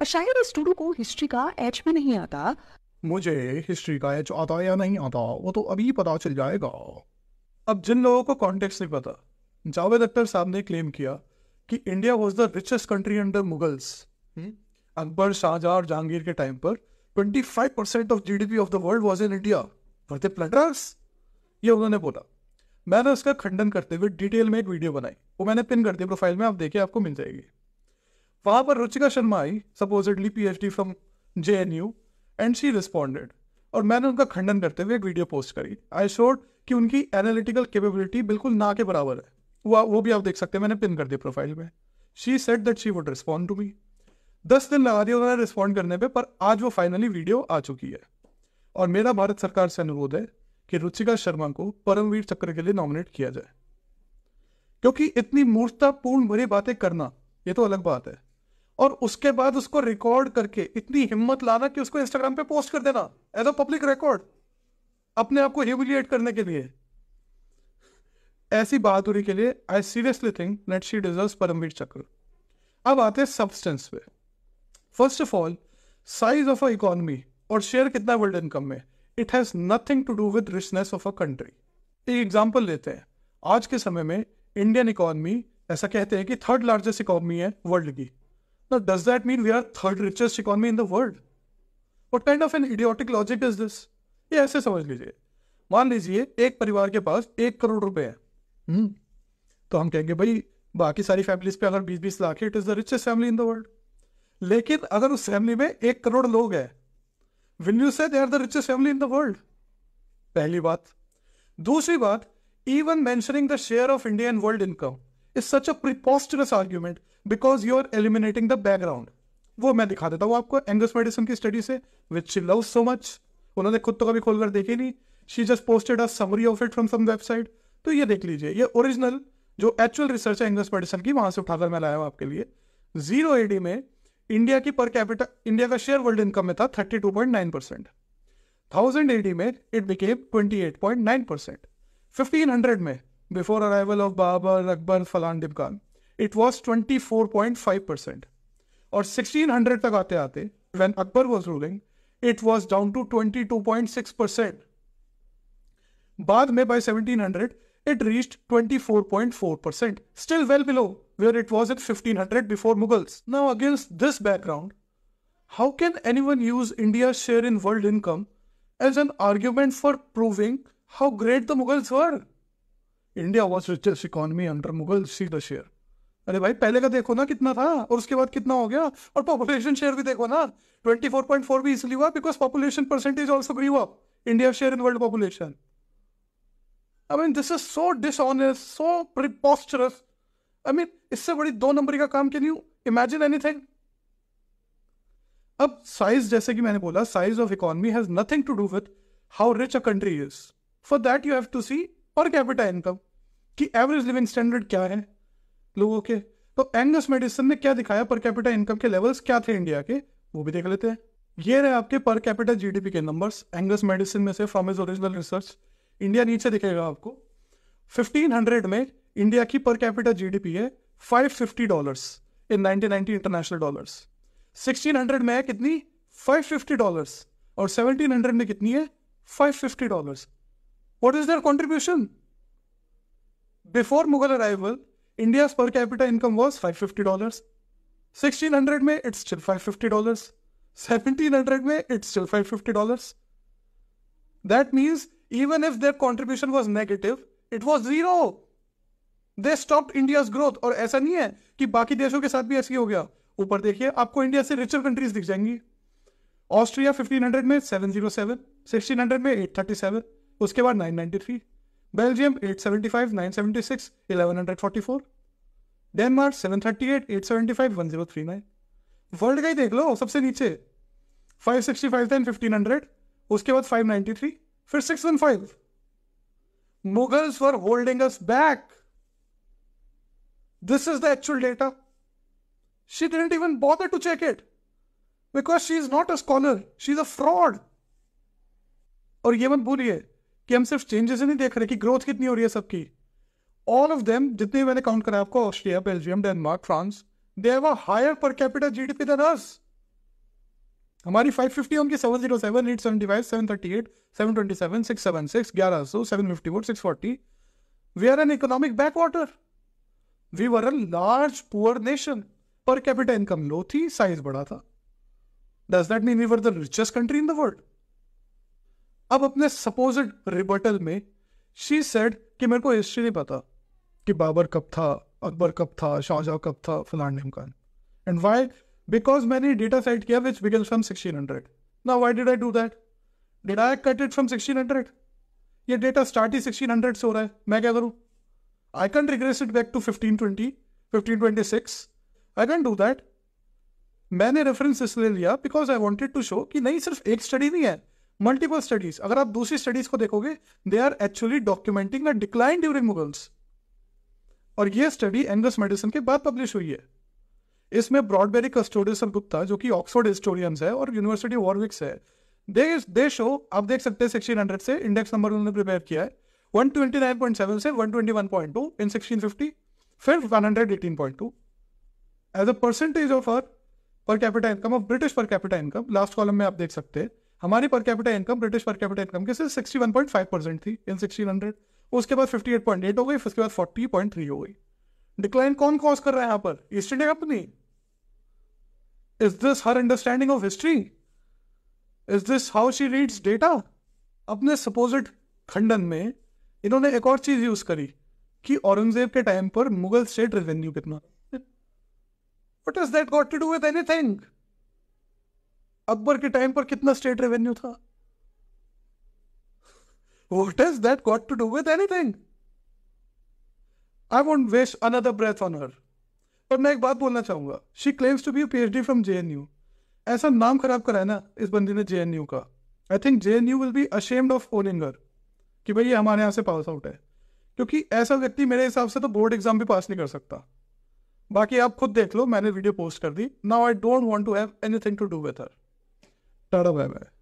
और शायद इस स्टूडो को हिस्ट्री का एच भी नहीं आता मुझे हिस्ट्री का एच आता या नहीं आता वो तो अभी पता चल जाएगा अब जिन लोगों को कॉन्टेक्स्ट नहीं पता जावेद अख्तर साहब ने क्लेम किया कि India was the richest country under Mughals Akbar Shahjahan और जहांगीर के टाइम पर 25 percent of GDP of the world was in India करते प्लेटर्स ये उन्होंने बोला मैंने उसका खंडन करते हुए डिटेल में एक वीडियो बनाई वो मैंने पिन कर दिया प्रोफाइल में आप देखिए आपको मिल जाएगी वहां पर Ruchika Sharma I supposedly P H D from J N U and she responded और मैंने उनका खंडन करते हुए एक वीडियो पोस्ट करी आई शोड कि उनकी एनालिटिकल केपेबिलिटी बिल्कुल ना के बराबर है वो वो भी आप देख सकते हैं मैंने पिन कर दिया प्रोफाइल में she said that she would respond to me दस दिन लगा दिए उन्होंने रिस्पॉन्ड करने पे पर आज वो फाइनली वीडियो आ चुकी है और मेरा भारत सरकार से अनुरोध है कि रुचिका शर्मा को परमवीर चक्र के लिए नॉमिनेट किया जाए क्योंकि इतनी मूर्तापूर्ण भरी बातें करना ये तो अलग बात है और उसके बाद उसको रिकॉर्ड करके इतनी हिम्मत लाना कि उसको इंस्टाग्राम पे पोस्ट कर देना एज अ पब्लिक रिकॉर्ड अपने आप को ह्यूमिलिएट करने के लिए ऐसी बहादुरी के लिए I seriously think that she deserve Paramvir Chakra अब आते हैं सब्सटेंस पे first of all size of a economy और शेयर कितना वर्ल्ड इनकम में it has nothing to do with richness of a country एक एग्जाम्पल लेते हैं आज के समय में इंडियन इकोनॉमी ऐसा कहते हैं कि थर्ड लार्जेस्ट इकोनमी है वर्ल्ड की Now, does that mean we are third richest economy in the world? What kind of an idiotic logic is this? ये ऐसे समझ लीजिए मान लीजिए एक परिवार के पास एक करोड़ रुपए हैं हम्म। तो हम कहेंगे भाई बाकी सारी फैमिलीज पे अगर बीस बीस lakh it is the richest family in the world लेकिन अगर उस फैमिली में एक करोड़ लोग हैं will you say they are the richest family in the world पहली बात दूसरी बात even mentioning the share of Indian world income is such a preposterous argument because you are eliminating the background वो मैं दिखा देता हूँ आपको एंगस मेडिसन की स्टडी से which she love so much उन्होंने खुद तो कभी खोलकर देखी नहीं she just posted a summary of it from some website तो ये देख लीजिए ये ओरिजिनल जो एक्चुअल रिसर्च है एंगस मेडिसन की वहां से उठाकर मैं लाया हूँ आपके लिए जीरो एडी में इंडिया की पर कैपिटा इंडिया का शेयर वर्ल्ड इनकम में था thirty two point nine percent thousand AD में it became twenty eight point nine percent fifteen hundred में before arrival of Babur Akbar फलान डिबकान It was twenty four point five percent, or sixteen hundred. Percent और sixteen hundred तक आते आते when Akbar was ruling it was down to twenty two बाद में by seventeen it reached 24.4%, still well below where it was at 1500 before Mughals. Now, against this background, how can anyone use India's share in world income as an argument for proving how great the Mughals were? India was richest economy under Mughals, see the share. अरे भाई पहले का देखो ना कितना था और उसके बाद कितना हो गया और पॉपुलेशन शेयर भी देखो ना ट्वेंटी फोर पॉइंट फोर भी इसलिए हुआ बिकॉज पॉपुलेशन परसेंटेज ऑल्सो ग्री हुआ India share in world population I mean this is so dishonest so preposterous I mean इससे बड़ी दो नंबरी का काम कैन यू इमेजिन एनीथिंग अब साइज जैसे कि मैंने बोला size of economy has nothing to do with how rich a country is for that you have to see per capita income कि एवरेज लिविंग स्टैंडर्ड क्या है लोगों के तो एंगस मेडिसन ने क्या दिखाया पर कैपिटल इनकम के लेवल्स क्या थे इंडिया के वो भी देख लेते हैं ये रहे आपके पर कैपिटल जीडीपी के नंबर्स एंगस मेडिसिन में से from is original research India नीचे दिखेगा आपको 1500 में इंडिया की पर कैपिटल जीडीपी है 550 डॉलर्स इन 1990 इंटरनेशनल डॉलर्स 1600 में है कितनी 550 डॉलर्स और 1700 में कितनी है 550 dollars what is their contribution before Mughal arrival India per capital income was five fifty dollar sixteen hundred में it's five fifty dollar seventeen hundred में it's five fifty dollar that means even if their contribution was negative it was zero they stop India growth और ऐसा नहीं है कि बाकी देशों के साथ भी ऐसी हो गया ऊपर देखिए आपको इंडिया से रिचर कंट्रीज दिख जाएंगी ऑस्ट्रिया फिफ्टीन हंड्रेड में seven zero seven sixteen hundred में एट थर्टी सेवन उसके बाद nine ninety three Belgium eight seventy five nine seventy eleven hundred forty four Denmark seven thirty eight eight seventy five one zero three nine world का ही देख लो सबसे नीचे five sixty five then fifteen hundred उसके बाद five ninety three फिर six one five Mughals for holding us back this is the actual data she didn't even bother to check it because she is not a scholar she is a fraud और ये मत भूलिए कि हम सिर्फ changes ही नहीं देख रहे कि ग्रोथ कितनी हो रही है सबकी ऑल ऑफ देम जितने मैंने काउंट करा आपको Austria Belgium Denmark France they have higher per capital GDP than us हमारी 550 उनकी 707 875 738 727 676 1100 we are an economic backwater we were a large poor nation per capital income low थी size बड़ा था does that mean we were the richest country in the world अब अपने supposed rebuttal में she said कि मेरे को history नहीं पता कि बाबर कब था अकबर कब था शाहजहा कब था फलान खान एंड वाई बिकॉज मैंने डेटा सेट किया which began from sixteen hundred ना why did I do that dead I cut it from sixteen hundred ये डेटा स्टार्ट ही सिक्सटीन हंड्रेड से हो रहा है मैं क्या करूँ I can regress it back to fifteen twenty fifteen twenty six I can do that मैंने रेफरेंस इसलिए लिया because I wanted to show कि नहीं सिर्फ एक स्टडी नहीं है मल्टीपल स्टडीज अगर आप दूसरी स्टडीज को देखोगे they are actually documenting a decline during Mughals और ये स्टडी एंगस मेडिसन के बाद पब्लिश हुई है इसमें ब्रॉडबेरी कस्टोडियस गुप्ता जो कि ऑक्सफोर्ड हिस्टोरियंस है और यूनिवर्सिटी वॉरविक्स है दे दे शो आप देख सकते हैं सिक्सटीन हंड्रेड से इंडेक्स नंबर उन्होंने प्रिपेयर किया है one twenty nine point seven से one twenty one point two in sixteen fifty फिर one hundred eighteen point two as a percentage of our per capita income of British per capita income last column में आप देख सकते हैं हमारी per capita income British per capita income के सिर्फ sixty one point five percent थी in sixteen hundred उसके बाद फिफ्टी एट पॉइंट एट हो गई उसके बाद फोर्टी पॉइंट थ्री हो गई डिक्लाइन कौन कॉज कर रहा है यहाँ पर East India Company is this her understanding of history is this how she reads data अपने सपोजिट खंडन में इन्होंने एक और चीज यूज करी कि औरंगजेब के टाइम पर मुगल स्टेट रेवेन्यू कितना what is that got to do with anything Akbar के टाइम पर कितना स्टेट रेवेन्यू था What has that got to do with anything? I won't waste another breath on her. पर मैं एक बात बोलना चाहूंगा she claims to be P H D from J N U ऐसा नाम खराब करा है ना इस बंदी ने जे एन यू का I think J N U will be ashamed of owning her कि भाई ये हमारे यहाँ से पास आउट है क्योंकि ऐसा व्यक्ति मेरे हिसाब से तो बोर्ड एग्जाम भी पास नहीं कर सकता बाकी आप खुद देख लो मैंने वीडियो पोस्ट कर दी now I don't want to have to do her tata bye bye